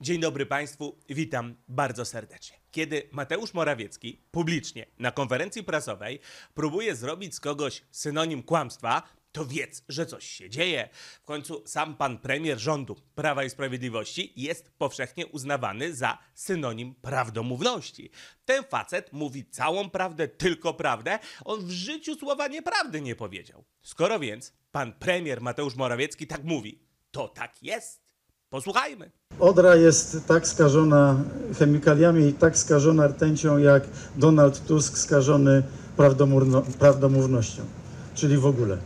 Dzień dobry Państwu, witam bardzo serdecznie. Kiedy Mateusz Morawiecki publicznie na konferencji prasowej próbuje zrobić z kogoś synonim kłamstwa, to wiedz, że coś się dzieje. W końcu sam pan premier rządu Prawa i Sprawiedliwości jest powszechnie uznawany za synonim prawdomówności. Ten facet mówi całą prawdę, tylko prawdę. On w życiu słowa nieprawdy nie powiedział. Skoro więc pan premier Mateusz Morawiecki tak mówi, to tak jest. Posłuchajmy. Odra jest tak skażona chemikaliami i tak skażona rtęcią, jak Donald Tusk skażony prawdomównością, czyli w ogóle.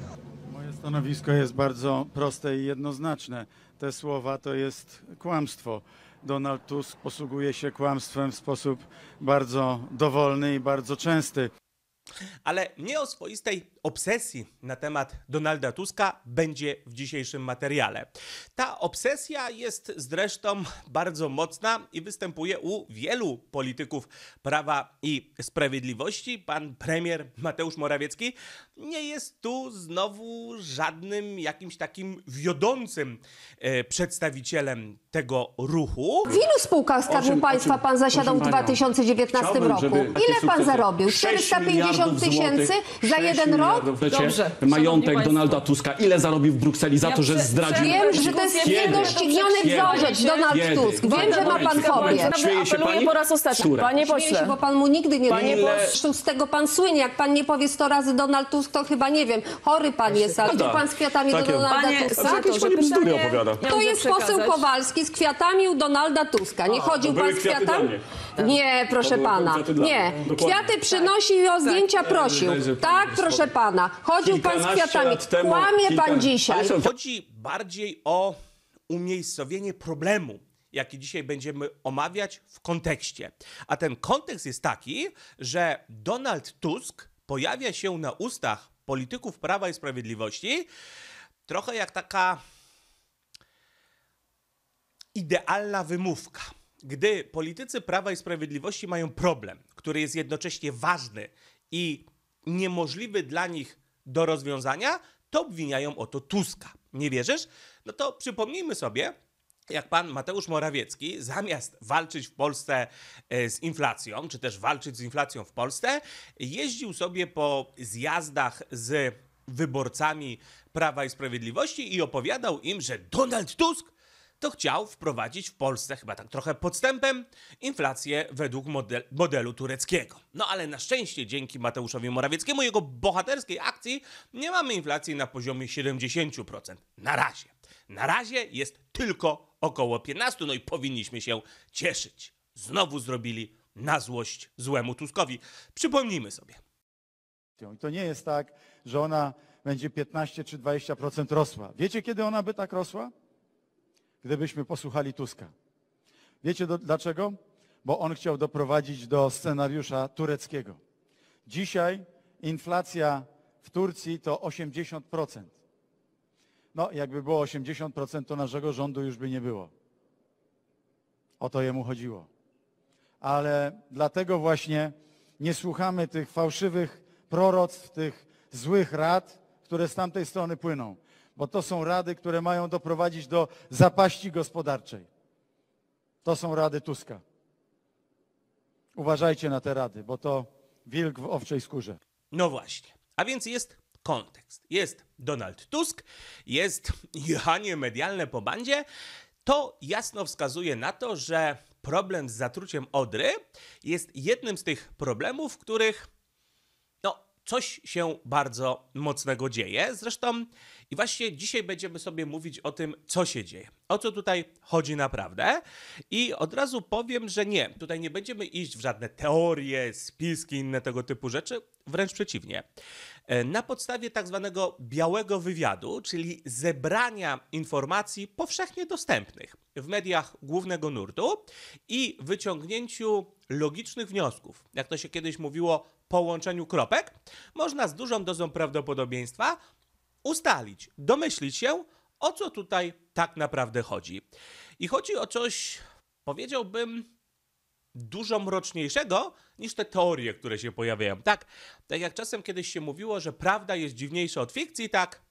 Moje stanowisko jest bardzo proste i jednoznaczne. Te słowa to jest kłamstwo. Donald Tusk posługuje się kłamstwem w sposób bardzo dowolny i bardzo częsty. Ale nie o swoistej obsesji na temat Donalda Tuska będzie w dzisiejszym materiale. Ta obsesja jest zresztą bardzo mocna i występuje u wielu polityków Prawa i Sprawiedliwości. Pan premier Mateusz Morawiecki nie jest tu znowu żadnym jakimś takim wiodącym e, przedstawicielem tego ruchu. W ilu spółkach Skarbu Państwa pan zasiadał w 2019 roku? Ile pan zarobił? 450 tysięcy za jeden rok? miliardów. Wiecie, majątek Donalda Tuska. Ile zarobił w Brukseli za to, że zdradził? Wiem, że to jest niedościgniony wzorzec Donald Tusk. Wiem, że ma pan fobię. Śmieje się po raz ostatni. Panie pośle. Się, bo pan mu nigdy nie Panie Z tego pan słynie. Jak pan nie powie 100 razy Donald Tusk, to chyba nie wiem. Chory pan jest, ale no tak. pan z kwiatami do Donalda Tuska. To jest poseł Kowalski z kwiatami u Donalda Tuska. Nie chodził pan z kwiatami? Tak. Nie, proszę pana. Nie. Kwiaty przynosił i o tak. zdjęcia prosił. Tak, proszę pana pana. Chodził pan z kwiatami. Temu, Kłamie kilka... pan dzisiaj. Chodzi bardziej o umiejscowienie problemu jaki dzisiaj będziemy omawiać w kontekście. A ten kontekst jest taki, że Donald Tusk pojawia się na ustach polityków Prawa i Sprawiedliwości trochę jak taka idealna wymówka. Gdy politycy Prawa i Sprawiedliwości mają problem, który jest jednocześnie ważny i niemożliwy dla nich do rozwiązania, to obwiniają o to Tuska. Nie wierzysz? No to przypomnijmy sobie, jak pan Mateusz Morawiecki zamiast walczyć w Polsce e, z inflacją, czy też walczyć z inflacją w Polsce, jeździł sobie po zjazdach z wyborcami Prawa i Sprawiedliwości i opowiadał im, że Donald Tusk to chciał wprowadzić w Polsce, chyba tak trochę podstępem, inflację według model, modelu tureckiego. No ale na szczęście dzięki Mateuszowi Morawieckiemu, jego bohaterskiej akcji, nie mamy inflacji na poziomie 70%. Na razie. Na razie jest tylko około 15%, no i powinniśmy się cieszyć. Znowu zrobili na złość złemu Tuskowi. Przypomnijmy sobie. I to nie jest tak, że ona będzie 15 czy 20% rosła. Wiecie, kiedy ona by tak rosła? gdybyśmy posłuchali Tuska. Wiecie do, dlaczego? Bo on chciał doprowadzić do scenariusza tureckiego. Dzisiaj inflacja w Turcji to 80%. No, jakby było 80%, to naszego rządu już by nie było. O to jemu chodziło. Ale dlatego właśnie nie słuchamy tych fałszywych proroctw, tych złych rad, które z tamtej strony płyną bo to są rady, które mają doprowadzić do zapaści gospodarczej. To są rady Tuska. Uważajcie na te rady, bo to wilk w owczej skórze. No właśnie. A więc jest kontekst. Jest Donald Tusk, jest jechanie medialne po bandzie. To jasno wskazuje na to, że problem z zatruciem Odry jest jednym z tych problemów, w których no, coś się bardzo mocnego dzieje. Zresztą i właśnie dzisiaj będziemy sobie mówić o tym, co się dzieje, o co tutaj chodzi naprawdę. I od razu powiem, że nie, tutaj nie będziemy iść w żadne teorie, spiski, inne tego typu rzeczy, wręcz przeciwnie. E, na podstawie tak zwanego białego wywiadu, czyli zebrania informacji powszechnie dostępnych w mediach głównego nurtu i wyciągnięciu logicznych wniosków, jak to się kiedyś mówiło, połączeniu kropek, można z dużą dozą prawdopodobieństwa ustalić, domyślić się, o co tutaj tak naprawdę chodzi. I chodzi o coś, powiedziałbym, dużo mroczniejszego niż te teorie, które się pojawiają. Tak, tak jak czasem kiedyś się mówiło, że prawda jest dziwniejsza od fikcji, tak.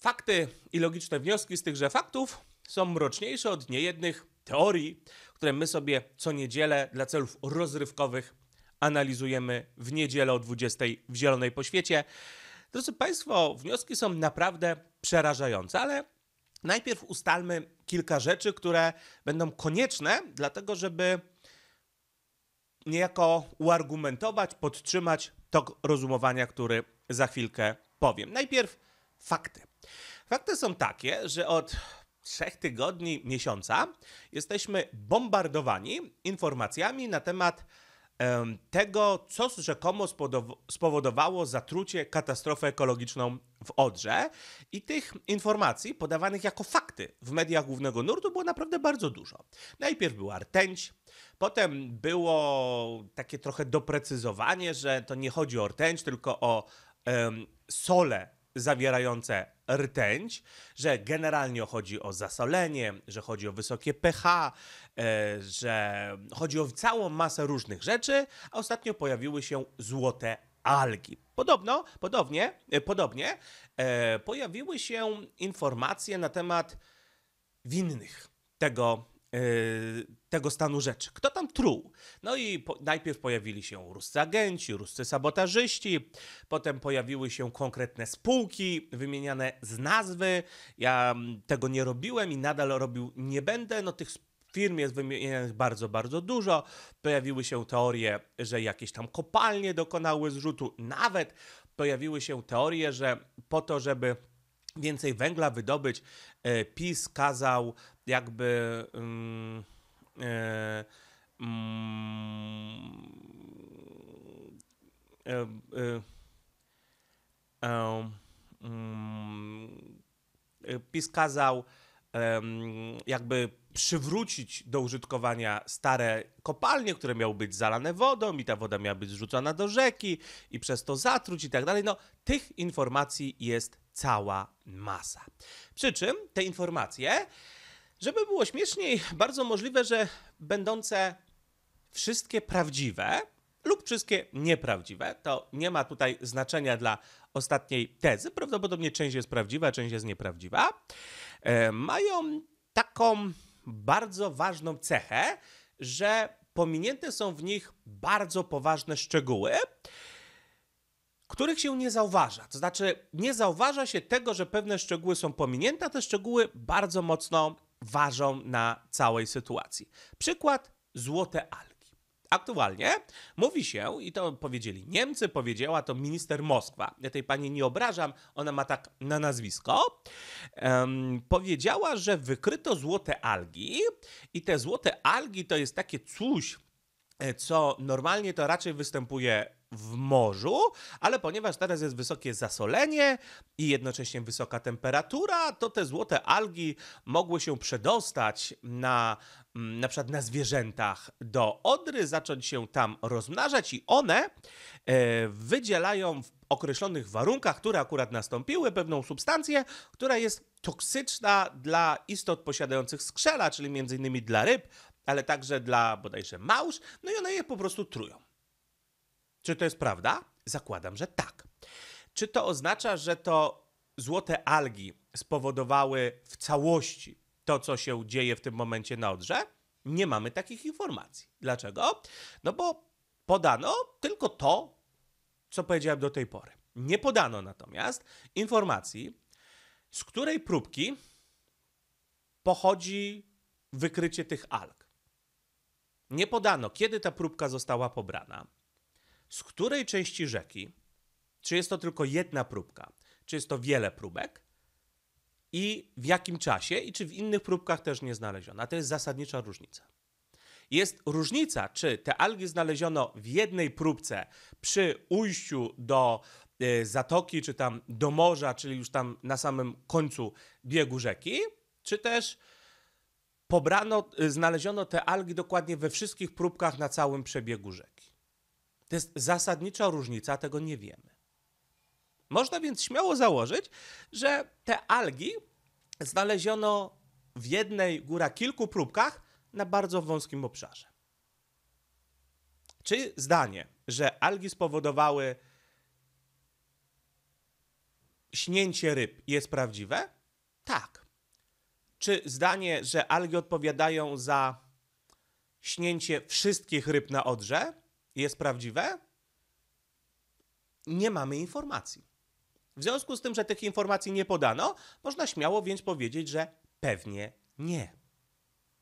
Fakty i logiczne wnioski z tychże faktów są mroczniejsze od niejednych teorii, które my sobie co niedzielę dla celów rozrywkowych analizujemy w niedzielę o 20 w Zielonej Poświecie. Drodzy Państwo, wnioski są naprawdę przerażające, ale najpierw ustalmy kilka rzeczy, które będą konieczne, dlatego żeby niejako uargumentować, podtrzymać tok rozumowania, który za chwilkę powiem. Najpierw fakty. Fakty są takie, że od trzech tygodni, miesiąca jesteśmy bombardowani informacjami na temat tego, co rzekomo spowodowało zatrucie, katastrofę ekologiczną w Odrze. I tych informacji podawanych jako fakty w mediach głównego nurtu było naprawdę bardzo dużo. Najpierw była rtęć, potem było takie trochę doprecyzowanie, że to nie chodzi o rtęć, tylko o um, solę zawierające rtęć, że generalnie chodzi o zasolenie, że chodzi o wysokie pH, e, że chodzi o całą masę różnych rzeczy, a ostatnio pojawiły się złote algi. Podobno, podobnie, e, podobnie e, pojawiły się informacje na temat winnych tego E, tego stanu rzeczy. Kto tam truł? No i po, najpierw pojawili się ruscy agenci, ruscy sabotażyści, potem pojawiły się konkretne spółki wymieniane z nazwy. Ja mm, tego nie robiłem i nadal robił nie będę. No tych firm jest wymienionych bardzo, bardzo dużo. Pojawiły się teorie, że jakieś tam kopalnie dokonały zrzutu. Nawet pojawiły się teorie, że po to, żeby więcej węgla wydobyć. E, PiS kazał jakby. Mm, e, mm, e, PiS kazał jakby przywrócić do użytkowania stare kopalnie, które miały być zalane wodą i ta woda miała być zrzucona do rzeki i przez to zatruć i tak dalej. No, tych informacji jest cała masa. Przy czym te informacje, żeby było śmieszniej, bardzo możliwe, że będące wszystkie prawdziwe lub wszystkie nieprawdziwe, to nie ma tutaj znaczenia dla ostatniej tezy. Prawdopodobnie część jest prawdziwa, część jest nieprawdziwa. E, mają taką bardzo ważną cechę, że pominięte są w nich bardzo poważne szczegóły, których się nie zauważa. To znaczy, nie zauważa się tego, że pewne szczegóły są pominięte, a te szczegóły bardzo mocno ważą na całej sytuacji. Przykład złote algi. Aktualnie mówi się, i to powiedzieli Niemcy, powiedziała to minister Moskwa. Ja tej pani nie obrażam, ona ma tak na nazwisko. Um, powiedziała, że wykryto złote algi, i te złote algi to jest takie coś, e, co normalnie to raczej występuje w morzu, ale ponieważ teraz jest wysokie zasolenie i jednocześnie wysoka temperatura, to te złote algi mogły się przedostać na mm, na przykład na zwierzętach do Odry, zacząć się tam rozmnażać i one e, wydzielają w określonych warunkach, które akurat nastąpiły, pewną substancję, która jest toksyczna dla istot posiadających skrzela, czyli m.in. dla ryb, ale także dla bodajże małż, no i one je po prostu trują. Czy to jest prawda? Zakładam, że tak. Czy to oznacza, że to złote algi spowodowały w całości to, co się dzieje w tym momencie na Odrze? Nie mamy takich informacji. Dlaczego? No bo podano tylko to, co powiedziałem do tej pory. Nie podano natomiast informacji, z której próbki pochodzi wykrycie tych alg. Nie podano, kiedy ta próbka została pobrana z której części rzeki, czy jest to tylko jedna próbka, czy jest to wiele próbek i w jakim czasie i czy w innych próbkach też nie znaleziono. A to jest zasadnicza różnica. Jest różnica, czy te algi znaleziono w jednej próbce przy ujściu do y, zatoki, czy tam do morza, czyli już tam na samym końcu biegu rzeki, czy też pobrano, y, znaleziono te algi dokładnie we wszystkich próbkach na całym przebiegu rzeki. To jest zasadnicza różnica, tego nie wiemy. Można więc śmiało założyć, że te algi znaleziono w jednej góra kilku próbkach na bardzo wąskim obszarze. Czy zdanie, że algi spowodowały śnięcie ryb jest prawdziwe? Tak. Czy zdanie, że algi odpowiadają za śnięcie wszystkich ryb na odrze? jest prawdziwe? Nie mamy informacji. W związku z tym, że tych informacji nie podano, można śmiało więc powiedzieć, że pewnie nie.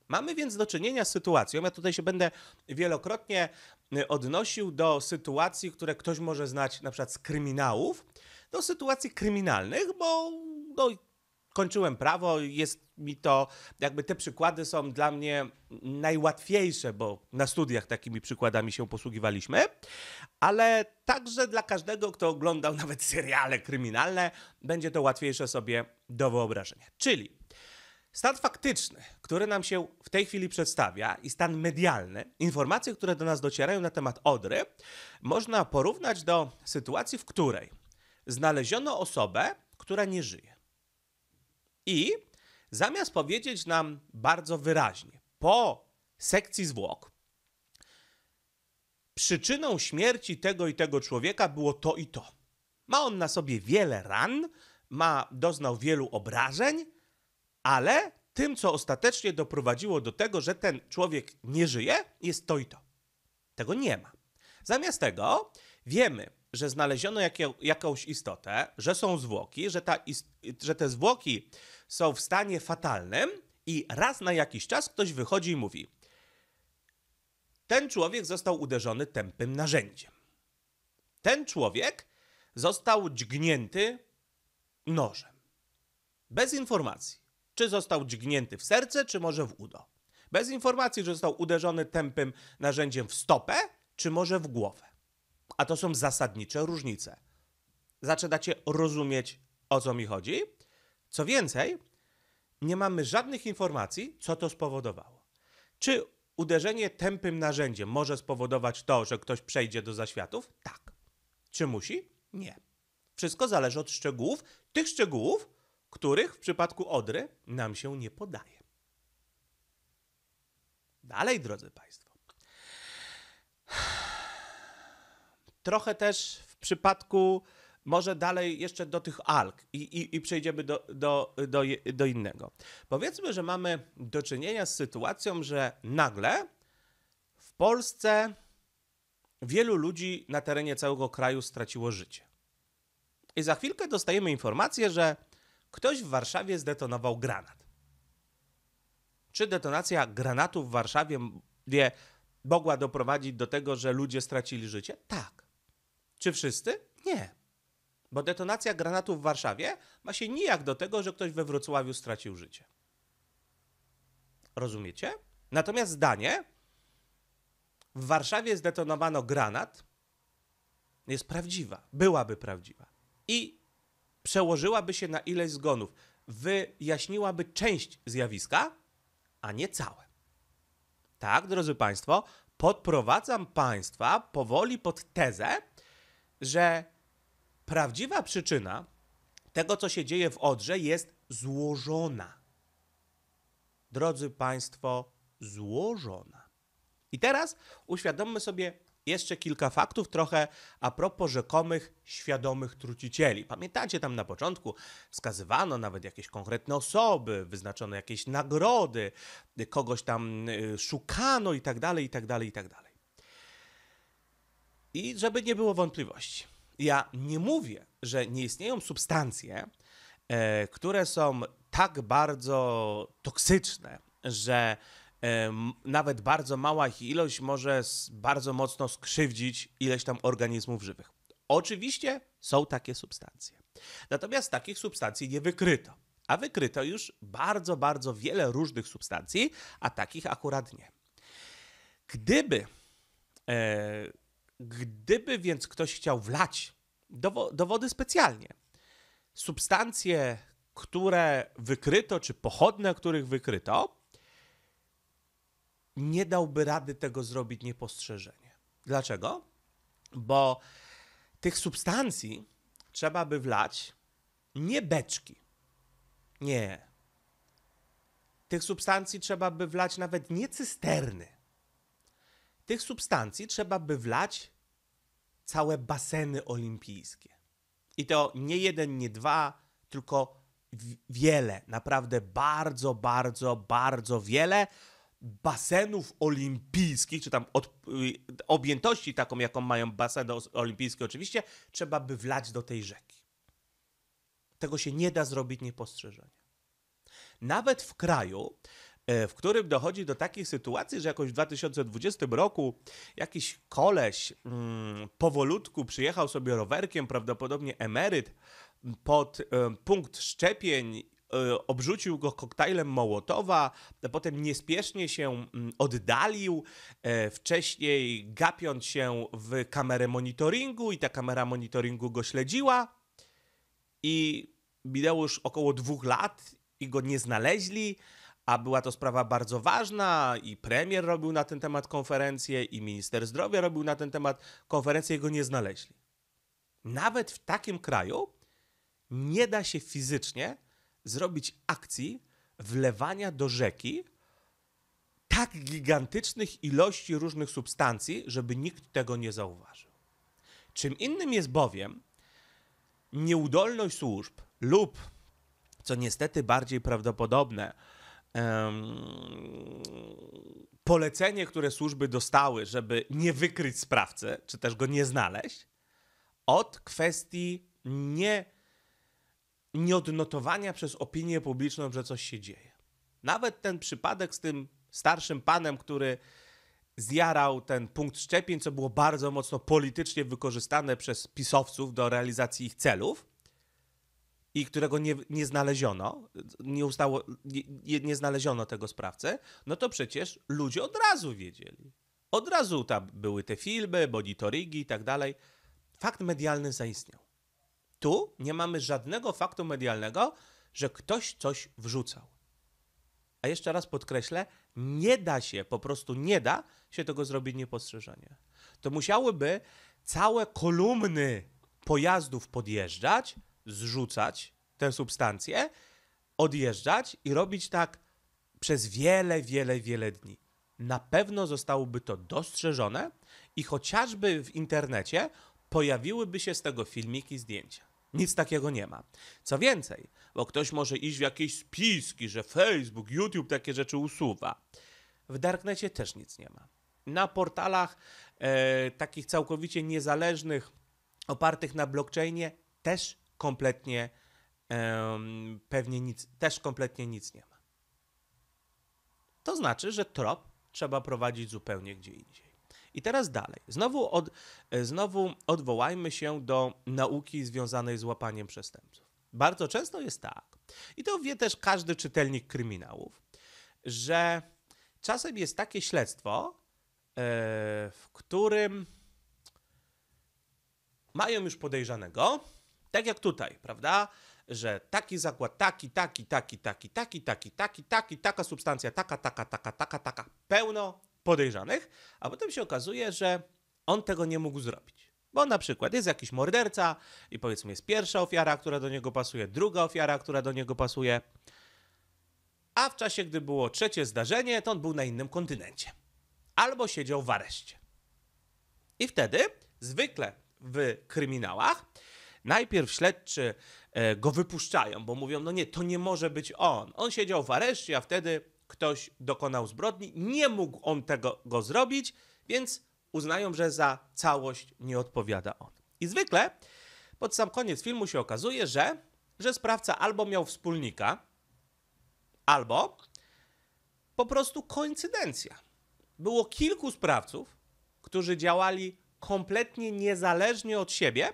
Mamy więc do czynienia z sytuacją, ja tutaj się będę wielokrotnie y, odnosił do sytuacji, które ktoś może znać na przykład z kryminałów, do sytuacji kryminalnych, bo do no, kończyłem prawo, jest mi to, jakby te przykłady są dla mnie najłatwiejsze, bo na studiach takimi przykładami się posługiwaliśmy, ale także dla każdego, kto oglądał nawet seriale kryminalne, będzie to łatwiejsze sobie do wyobrażenia. Czyli stan faktyczny, który nam się w tej chwili przedstawia i stan medialny, informacje, które do nas docierają na temat Odry, można porównać do sytuacji, w której znaleziono osobę, która nie żyje. I zamiast powiedzieć nam bardzo wyraźnie, po sekcji zwłok, przyczyną śmierci tego i tego człowieka było to i to. Ma on na sobie wiele ran, ma, doznał wielu obrażeń, ale tym, co ostatecznie doprowadziło do tego, że ten człowiek nie żyje, jest to i to. Tego nie ma. Zamiast tego wiemy, że znaleziono jakie, jakąś istotę, że są zwłoki, że, ta ist, że te zwłoki są w stanie fatalnym i raz na jakiś czas ktoś wychodzi i mówi: Ten człowiek został uderzony tępym narzędziem. Ten człowiek został dźgnięty nożem. Bez informacji, czy został dźgnięty w serce, czy może w udo. Bez informacji, że został uderzony tępym narzędziem w stopę, czy może w głowę. A to są zasadnicze różnice. Zaczynacie rozumieć, o co mi chodzi. Co więcej, nie mamy żadnych informacji, co to spowodowało. Czy uderzenie tępym narzędziem może spowodować to, że ktoś przejdzie do zaświatów? Tak. Czy musi? Nie. Wszystko zależy od szczegółów, tych szczegółów, których w przypadku Odry nam się nie podaje. Dalej, drodzy Państwo trochę też w przypadku może dalej jeszcze do tych alg i, i, i przejdziemy do, do, do, do innego. Powiedzmy, że mamy do czynienia z sytuacją, że nagle w Polsce wielu ludzi na terenie całego kraju straciło życie. I za chwilkę dostajemy informację, że ktoś w Warszawie zdetonował granat. Czy detonacja granatu w Warszawie mogła doprowadzić do tego, że ludzie stracili życie? Tak. Czy wszyscy? Nie. Bo detonacja granatu w Warszawie ma się nijak do tego, że ktoś we Wrocławiu stracił życie. Rozumiecie? Natomiast zdanie, w Warszawie zdetonowano granat, jest prawdziwa, byłaby prawdziwa. I przełożyłaby się na ileś zgonów, wyjaśniłaby część zjawiska, a nie całe. Tak, drodzy Państwo, podprowadzam Państwa powoli pod tezę, że prawdziwa przyczyna tego, co się dzieje w Odrze, jest złożona. Drodzy Państwo, złożona. I teraz uświadommy sobie jeszcze kilka faktów trochę a propos rzekomych świadomych trucicieli. Pamiętacie tam na początku wskazywano nawet jakieś konkretne osoby, wyznaczono jakieś nagrody, kogoś tam y, szukano i tak dalej, i tak dalej, i tak dalej. I żeby nie było wątpliwości, ja nie mówię, że nie istnieją substancje, e, które są tak bardzo toksyczne, że e, nawet bardzo mała ich ilość może bardzo mocno skrzywdzić ileś tam organizmów żywych. Oczywiście są takie substancje. Natomiast takich substancji nie wykryto. A wykryto już bardzo, bardzo wiele różnych substancji, a takich akurat nie. Gdyby e, Gdyby więc ktoś chciał wlać do, wody specjalnie substancje, które wykryto, czy pochodne, których wykryto, nie dałby rady tego zrobić niepostrzeżenie. Dlaczego? Bo tych substancji trzeba by wlać nie beczki. Nie. Tych substancji trzeba by wlać nawet nie cysterny. Tych substancji trzeba by wlać całe baseny olimpijskie. I to nie jeden, nie dwa, tylko wiele, naprawdę bardzo, bardzo, bardzo wiele basenów olimpijskich, czy tam od, y, objętości taką, jaką mają baseny olimpijskie oczywiście, trzeba by wlać do tej rzeki. Tego się nie da zrobić niepostrzeżenie. Nawet w kraju, E, w którym dochodzi do takiej sytuacji, że jakoś w 2020 roku jakiś koleś mm, powolutku przyjechał sobie rowerkiem, prawdopodobnie emeryt, pod y, punkt szczepień e, obrzucił go koktajlem Mołotowa, potem niespiesznie się mm, oddalił, wcześniej gapiąc się w kamerę monitoringu i ta kamera monitoringu go śledziła i minęło już około dwóch lat i go nie znaleźli a była to sprawa bardzo ważna i premier robił na ten temat konferencję i minister zdrowia robił na ten temat konferencję, jego nie znaleźli. Nawet w takim kraju nie da się fizycznie zrobić akcji wlewania do rzeki tak gigantycznych ilości różnych substancji, żeby nikt tego nie zauważył. Czym innym jest bowiem nieudolność służb lub, co niestety bardziej prawdopodobne, polecenie, które służby dostały, żeby nie wykryć sprawcy, czy też go nie znaleźć, od kwestii nie, nieodnotowania przez opinię publiczną, że coś się dzieje. Nawet ten przypadek z tym starszym panem, który zjarał ten punkt szczepień, co było bardzo mocno politycznie wykorzystane przez pisowców do realizacji ich celów, i którego nie, nie znaleziono, nie, ustało, nie, nie znaleziono tego sprawcę, no to przecież ludzie od razu wiedzieli. Od razu tam były te filmy, monitoringi i tak dalej. Fakt medialny zaistniał. Tu nie mamy żadnego faktu medialnego, że ktoś coś wrzucał. A jeszcze raz podkreślę, nie da się, po prostu nie da się tego zrobić niepostrzeżenie. To musiałyby całe kolumny pojazdów podjeżdżać, zrzucać te substancje, odjeżdżać i robić tak przez wiele, wiele, wiele dni. Na pewno zostałoby to dostrzeżone i chociażby w internecie pojawiłyby się z tego filmiki zdjęcia. Nic takiego nie ma. Co więcej, bo ktoś może iść w jakieś spiski, że Facebook, YouTube takie rzeczy usuwa. W darknecie też nic nie ma. Na portalach e, takich całkowicie niezależnych, opartych na blockchainie, też kompletnie pewnie nic, też kompletnie nic nie ma. To znaczy, że trop trzeba prowadzić zupełnie gdzie indziej. I teraz dalej. Znowu, od, znowu odwołajmy się do nauki związanej z łapaniem przestępców. Bardzo często jest tak, i to wie też każdy czytelnik kryminałów, że czasem jest takie śledztwo, e, w którym mają już podejrzanego, tak jak tutaj, prawda? Że taki zakład, taki, taki, taki, taki, taki, taki, taki, taki, taka substancja, taka, taka, taka, taka, taka, pełno podejrzanych, a potem się okazuje, że on tego nie mógł zrobić. Bo na przykład jest jakiś morderca i powiedzmy jest pierwsza ofiara, która do niego pasuje, druga ofiara, która do niego pasuje. A w czasie, gdy było trzecie zdarzenie, to on był na innym kontynencie. Albo siedział w areszcie. I wtedy zwykle w kryminałach Najpierw śledczy e, go wypuszczają, bo mówią, no nie, to nie może być on. On siedział w areszcie, a wtedy ktoś dokonał zbrodni, nie mógł on tego go zrobić, więc uznają, że za całość nie odpowiada on. I zwykle pod sam koniec filmu się okazuje, że, że sprawca albo miał wspólnika, albo po prostu koincydencja. Było kilku sprawców, którzy działali kompletnie niezależnie od siebie,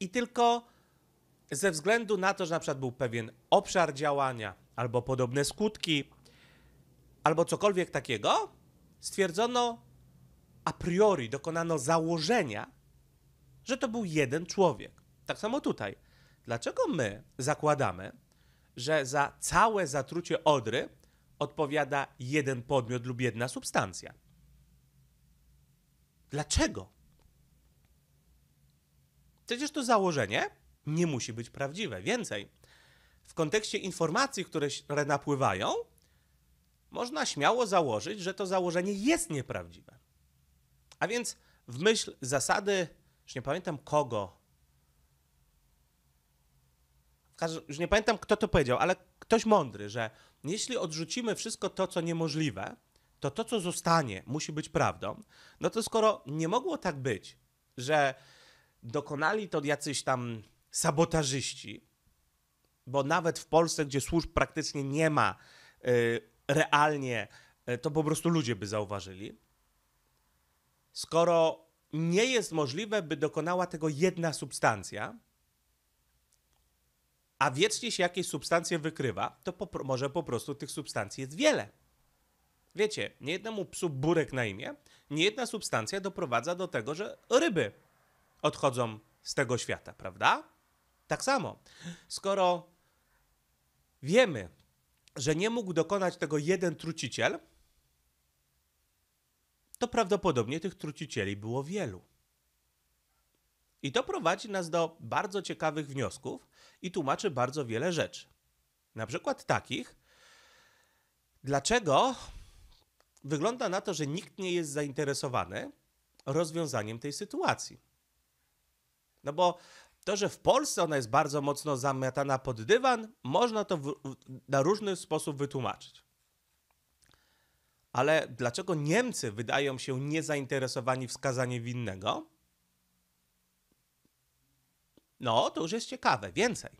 i tylko ze względu na to, że na przykład był pewien obszar działania, albo podobne skutki, albo cokolwiek takiego, stwierdzono a priori, dokonano założenia, że to był jeden człowiek. Tak samo tutaj. Dlaczego my zakładamy, że za całe zatrucie odry odpowiada jeden podmiot lub jedna substancja? Dlaczego? Przecież to założenie nie musi być prawdziwe. Więcej, w kontekście informacji, które napływają, można śmiało założyć, że to założenie jest nieprawdziwe. A więc w myśl zasady, już nie pamiętam kogo, już nie pamiętam kto to powiedział, ale ktoś mądry, że jeśli odrzucimy wszystko to, co niemożliwe, to to, co zostanie, musi być prawdą. No to skoro nie mogło tak być, że dokonali to jacyś tam sabotażyści, bo nawet w Polsce, gdzie służb praktycznie nie ma y, realnie, y, to po prostu ludzie by zauważyli. Skoro nie jest możliwe, by dokonała tego jedna substancja, a wiecznie się jakieś substancje wykrywa, to po, może po prostu tych substancji jest wiele. Wiecie, nie jednemu psu burek na imię, nie jedna substancja doprowadza do tego, że ryby odchodzą z tego świata, prawda? Tak samo, skoro wiemy, że nie mógł dokonać tego jeden truciciel, to prawdopodobnie tych trucicieli było wielu. I to prowadzi nas do bardzo ciekawych wniosków i tłumaczy bardzo wiele rzeczy. Na przykład takich, dlaczego wygląda na to, że nikt nie jest zainteresowany rozwiązaniem tej sytuacji. No bo to, że w Polsce ona jest bardzo mocno zamiatana pod dywan, można to w, na różny sposób wytłumaczyć. Ale dlaczego Niemcy wydają się niezainteresowani wskazaniem winnego? No, to już jest ciekawe, więcej.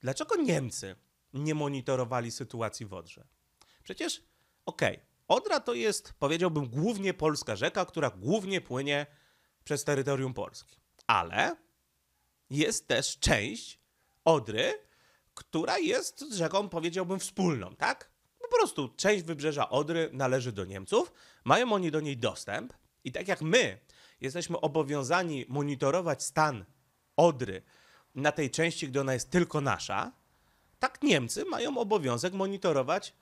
Dlaczego Niemcy nie monitorowali sytuacji w Odrze? Przecież, okej, okay, Odra to jest, powiedziałbym, głównie polska rzeka, która głównie płynie przez terytorium Polski ale jest też część Odry, która jest rzeką, powiedziałbym, wspólną, tak? Po prostu część wybrzeża Odry należy do Niemców, mają oni do niej dostęp i tak jak my jesteśmy obowiązani monitorować stan Odry na tej części, gdzie ona jest tylko nasza, tak Niemcy mają obowiązek monitorować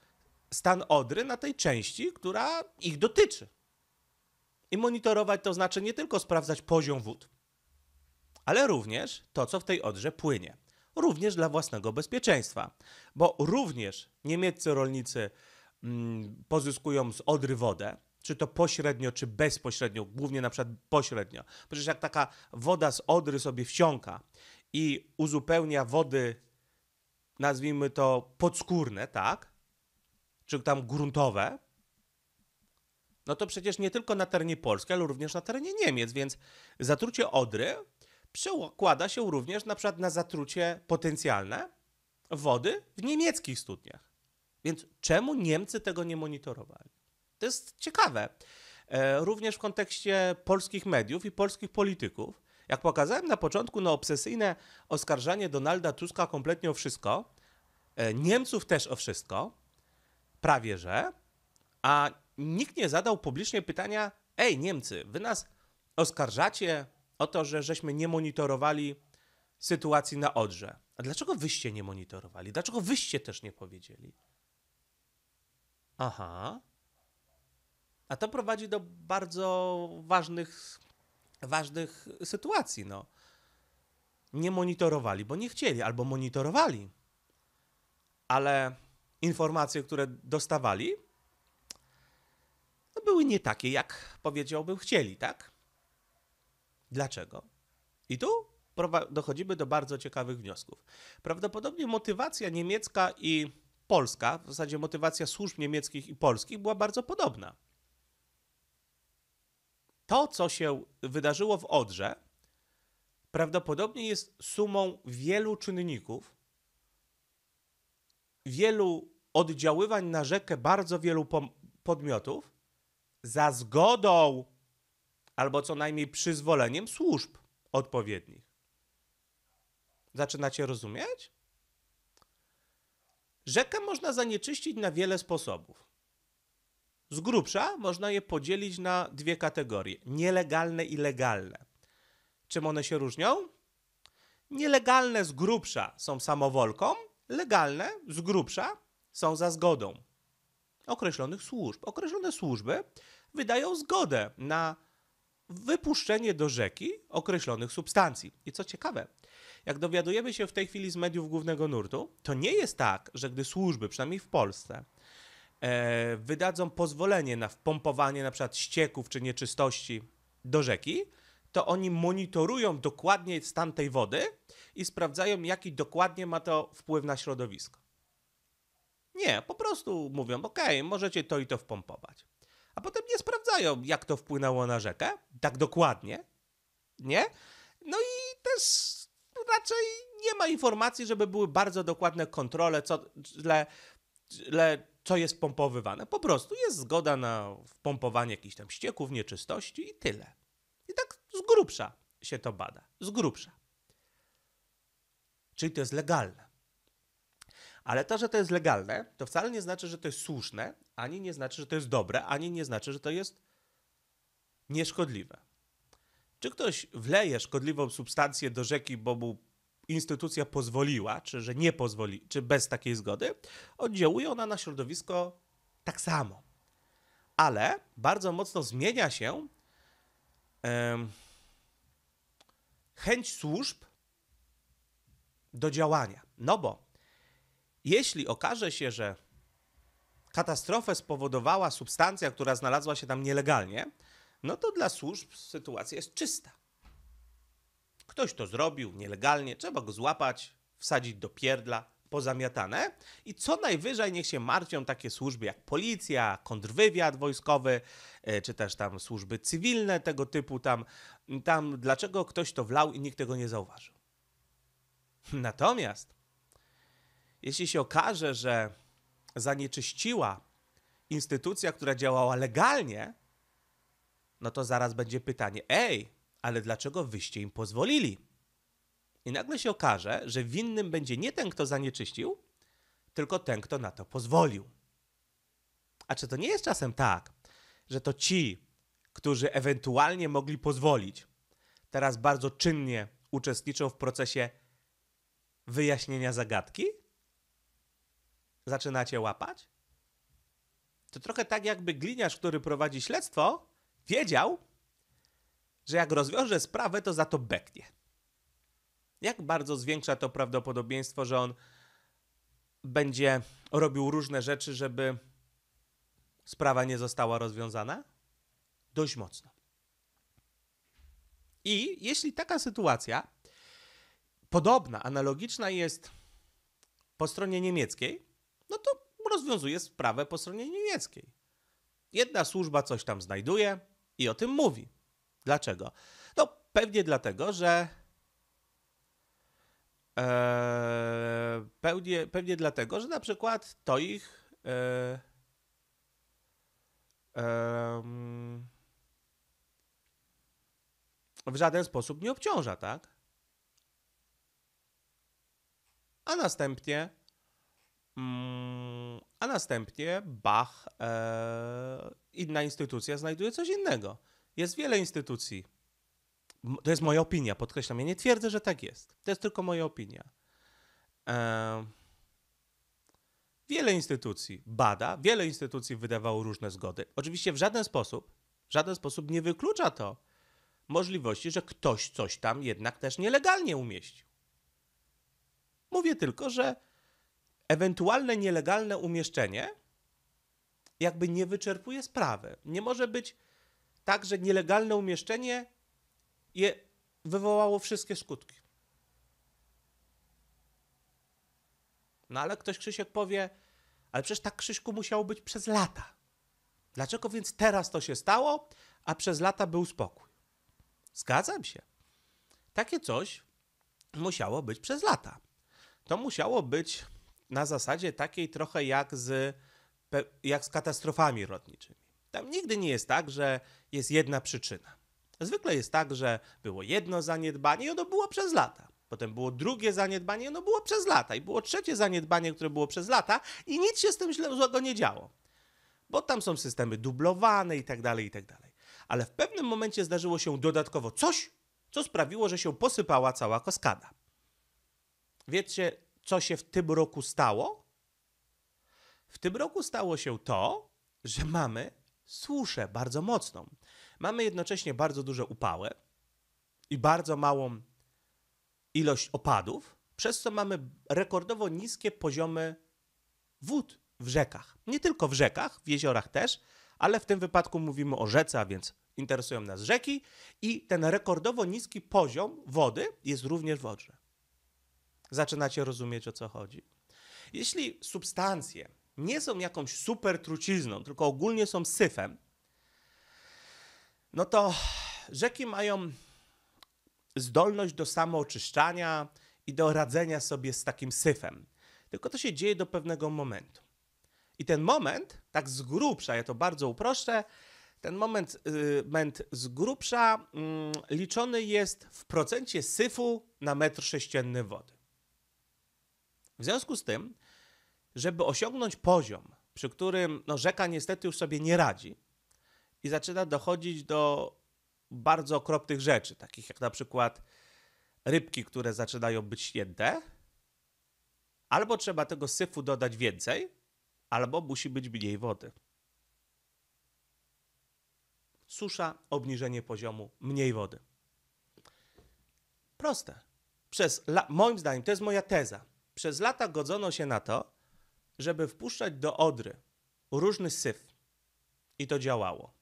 stan Odry na tej części, która ich dotyczy. I monitorować to znaczy nie tylko sprawdzać poziom wód, ale również to, co w tej odrze płynie. Również dla własnego bezpieczeństwa, bo również niemieccy rolnicy mm, pozyskują z odry wodę, czy to pośrednio, czy bezpośrednio, głównie na przykład pośrednio. Przecież jak taka woda z odry sobie wsiąka i uzupełnia wody, nazwijmy to podskórne, tak? Czy tam gruntowe, no to przecież nie tylko na terenie Polski, ale również na terenie Niemiec, więc zatrucie Odry przekłada się również na przykład na zatrucie potencjalne wody w niemieckich studniach. Więc czemu Niemcy tego nie monitorowali? To jest ciekawe. E, również w kontekście polskich mediów i polskich polityków. Jak pokazałem na początku, no obsesyjne oskarżanie Donalda Tuska kompletnie o wszystko, e, Niemców też o wszystko, prawie że, a nikt nie zadał publicznie pytania: Ej, Niemcy, wy nas oskarżacie o to, że żeśmy nie monitorowali sytuacji na Odrze. A dlaczego wyście nie monitorowali? Dlaczego wyście też nie powiedzieli? Aha. A to prowadzi do bardzo ważnych, ważnych sytuacji, no. Nie monitorowali, bo nie chcieli, albo monitorowali, ale informacje, które dostawali, no były nie takie, jak powiedziałbym, chcieli, tak? Dlaczego? I tu dochodzimy do bardzo ciekawych wniosków. Prawdopodobnie motywacja niemiecka i polska, w zasadzie motywacja służb niemieckich i polskich była bardzo podobna. To, co się wydarzyło w Odrze, prawdopodobnie jest sumą wielu czynników, wielu oddziaływań na rzekę bardzo wielu podmiotów za zgodą albo co najmniej przyzwoleniem służb odpowiednich. Zaczynacie rozumieć? Rzekę można zanieczyścić na wiele sposobów. Z grubsza można je podzielić na dwie kategorie: nielegalne i legalne. Czym one się różnią? Nielegalne z grubsza są samowolką, legalne z grubsza są za zgodą określonych służb. Określone służby wydają zgodę na wypuszczenie do rzeki określonych substancji. I co ciekawe, jak dowiadujemy się w tej chwili z mediów głównego nurtu, to nie jest tak, że gdy służby, przynajmniej w Polsce, e, wydadzą pozwolenie na wpompowanie na przykład ścieków czy nieczystości do rzeki, to oni monitorują dokładnie stan tej wody i sprawdzają, jaki dokładnie ma to wpływ na środowisko. Nie, po prostu mówią, ok, możecie to i to wpompować a potem nie sprawdzają, jak to wpłynęło na rzekę, tak dokładnie, nie? No i też raczej nie ma informacji, żeby były bardzo dokładne kontrole, co, le, le, co jest pompowywane. Po prostu jest zgoda na wpompowanie jakichś tam ścieków, nieczystości i tyle. I tak z grubsza się to bada. Z grubsza. Czyli to jest legalne. Ale to, że to jest legalne, to wcale nie znaczy, że to jest słuszne, ani nie znaczy, że to jest dobre, ani nie znaczy, że to jest nieszkodliwe. Czy ktoś wleje szkodliwą substancję do rzeki, bo mu instytucja pozwoliła, czy że nie pozwoli, czy bez takiej zgody, oddziałuje ona na środowisko tak samo. Ale bardzo mocno zmienia się um, chęć służb do działania. No bo jeśli okaże się, że katastrofę spowodowała substancja, która znalazła się tam nielegalnie, no to dla służb sytuacja jest czysta. Ktoś to zrobił nielegalnie, trzeba go złapać, wsadzić do pierdla, pozamiatane i co najwyżej niech się martwią takie służby jak policja, kontrwywiad wojskowy, e, czy też tam służby cywilne tego typu tam, tam dlaczego ktoś to wlał i nikt tego nie zauważył. Natomiast jeśli się okaże, że zanieczyściła instytucja, która działała legalnie, no to zaraz będzie pytanie: Ej, ale dlaczego wyście im pozwolili? I nagle się okaże, że winnym będzie nie ten, kto zanieczyścił, tylko ten, kto na to pozwolił. A czy to nie jest czasem tak, że to ci, którzy ewentualnie mogli pozwolić, teraz bardzo czynnie uczestniczą w procesie wyjaśnienia zagadki? Zaczynacie łapać? To trochę tak, jakby gliniarz, który prowadzi śledztwo, wiedział, że jak rozwiąże sprawę, to za to beknie. Jak bardzo zwiększa to prawdopodobieństwo, że on będzie robił różne rzeczy, żeby sprawa nie została rozwiązana? Dość mocno. I jeśli taka sytuacja podobna, analogiczna jest po stronie niemieckiej, no to rozwiązuje sprawę po stronie niemieckiej. Jedna służba coś tam znajduje i o tym mówi. Dlaczego? No pewnie dlatego, że Eee, pewnie, pewnie dlatego, że na przykład to ich. Eee, eee, w żaden sposób nie obciąża, tak? A następnie a następnie Bach, e, inna instytucja znajduje coś innego. Jest wiele instytucji. To jest moja opinia, podkreślam. Ja nie twierdzę, że tak jest. To jest tylko moja opinia. E, wiele instytucji bada, wiele instytucji wydawało różne zgody. Oczywiście w żaden sposób, w żaden sposób nie wyklucza to możliwości, że ktoś coś tam jednak też nielegalnie umieścił. Mówię tylko, że ewentualne nielegalne umieszczenie jakby nie wyczerpuje sprawy. Nie może być tak, że nielegalne umieszczenie je wywołało wszystkie skutki. No ale ktoś Krzysiek powie, ale przecież tak Krzyśku musiało być przez lata. Dlaczego więc teraz to się stało, a przez lata był spokój? Zgadzam się. Takie coś musiało być przez lata. To musiało być na zasadzie takiej trochę jak z, jak z katastrofami lotniczymi. Tam nigdy nie jest tak, że jest jedna przyczyna. Zwykle jest tak, że było jedno zaniedbanie i ono było przez lata. Potem było drugie zaniedbanie, i ono było przez lata. I było trzecie zaniedbanie, które było przez lata i nic się z tym złego nie działo. Bo tam są systemy dublowane i tak dalej, i tak dalej. Ale w pewnym momencie zdarzyło się dodatkowo coś, co sprawiło, że się posypała cała kaskada. Wiecie, co się w tym roku stało? W tym roku stało się to, że mamy suszę bardzo mocną. Mamy jednocześnie bardzo duże upały i bardzo małą ilość opadów, przez co mamy rekordowo niskie poziomy wód w rzekach. Nie tylko w rzekach, w jeziorach też, ale w tym wypadku mówimy o rzece, a więc interesują nas rzeki i ten rekordowo niski poziom wody jest również w Odrze zaczynacie rozumieć o co chodzi. Jeśli substancje nie są jakąś super trucizną, tylko ogólnie są syfem, no to rzeki mają zdolność do samooczyszczania i do radzenia sobie z takim syfem. Tylko to się dzieje do pewnego momentu. I ten moment, tak z grubsza, ja to bardzo uproszczę, ten moment, yy, z grubsza yy, liczony jest w procencie syfu na metr sześcienny wody. W związku z tym, żeby osiągnąć poziom, przy którym no, rzeka niestety już sobie nie radzi i zaczyna dochodzić do bardzo okropnych rzeczy, takich jak na przykład rybki, które zaczynają być święte, albo trzeba tego syfu dodać więcej, albo musi być mniej wody. Susza, obniżenie poziomu, mniej wody. Proste. Przez, moim zdaniem, to jest moja teza przez lata godzono się na to, żeby wpuszczać do Odry różny syf. I to działało.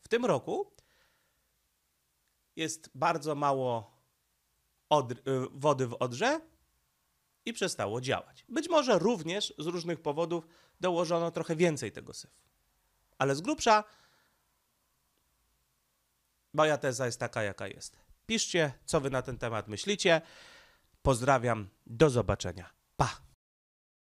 W tym roku jest bardzo mało y, wody w Odrze i przestało działać. Być może również z różnych powodów dołożono trochę więcej tego syfu. Ale z grubsza moja teza jest taka, jaka jest. Piszcie, co wy na ten temat myślicie. Pozdrawiam, do zobaczenia. Pa!